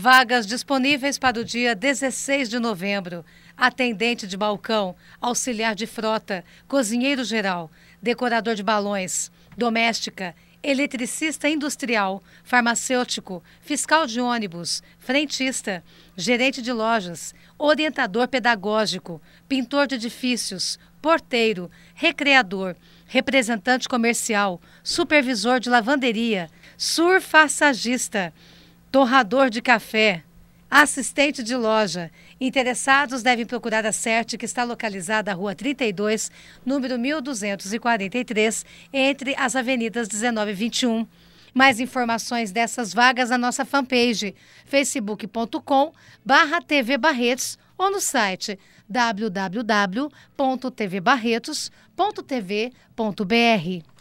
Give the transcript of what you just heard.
Vagas disponíveis para o dia 16 de novembro. Atendente de balcão, auxiliar de frota, cozinheiro geral, decorador de balões, doméstica, eletricista industrial, farmacêutico, fiscal de ônibus, frentista, gerente de lojas, orientador pedagógico, pintor de edifícios, porteiro, recreador, representante comercial, supervisor de lavanderia, surfaçagista torrador de café, assistente de loja. Interessados devem procurar a CERT, que está localizada na Rua 32, número 1243, entre as avenidas 19 e 21. Mais informações dessas vagas na nossa fanpage facebook.com barra ou no site www.tvbarretos.tv.br.